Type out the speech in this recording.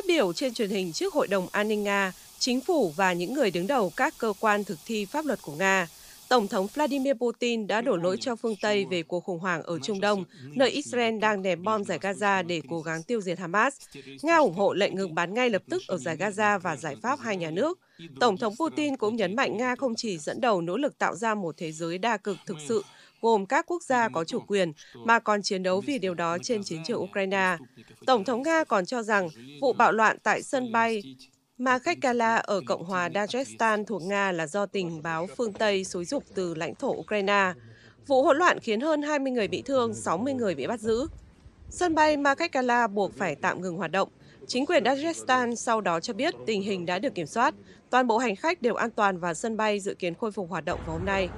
Phát biểu trên truyền hình trước Hội đồng An ninh Nga, chính phủ và những người đứng đầu các cơ quan thực thi pháp luật của Nga, Tổng thống Vladimir Putin đã đổ lỗi cho phương Tây về cuộc khủng hoảng ở Trung Đông, nơi Israel đang ném bom giải Gaza để cố gắng tiêu diệt Hamas. Nga ủng hộ lệnh ngừng bắn ngay lập tức ở giải Gaza và giải pháp hai nhà nước. Tổng thống Putin cũng nhấn mạnh Nga không chỉ dẫn đầu nỗ lực tạo ra một thế giới đa cực thực sự gồm các quốc gia có chủ quyền, mà còn chiến đấu vì điều đó trên chiến trường Ukraine. Tổng thống Nga còn cho rằng vụ bạo loạn tại sân bay Makhachkala ở Cộng hòa Dagestan thuộc Nga là do tình báo phương Tây xúi dục từ lãnh thổ Ukraine. Vụ hỗn loạn khiến hơn 20 người bị thương, 60 người bị bắt giữ. Sân bay Makhachkala buộc phải tạm ngừng hoạt động. Chính quyền Dagestan sau đó cho biết tình hình đã được kiểm soát. Toàn bộ hành khách đều an toàn và sân bay dự kiến khôi phục hoạt động vào hôm nay.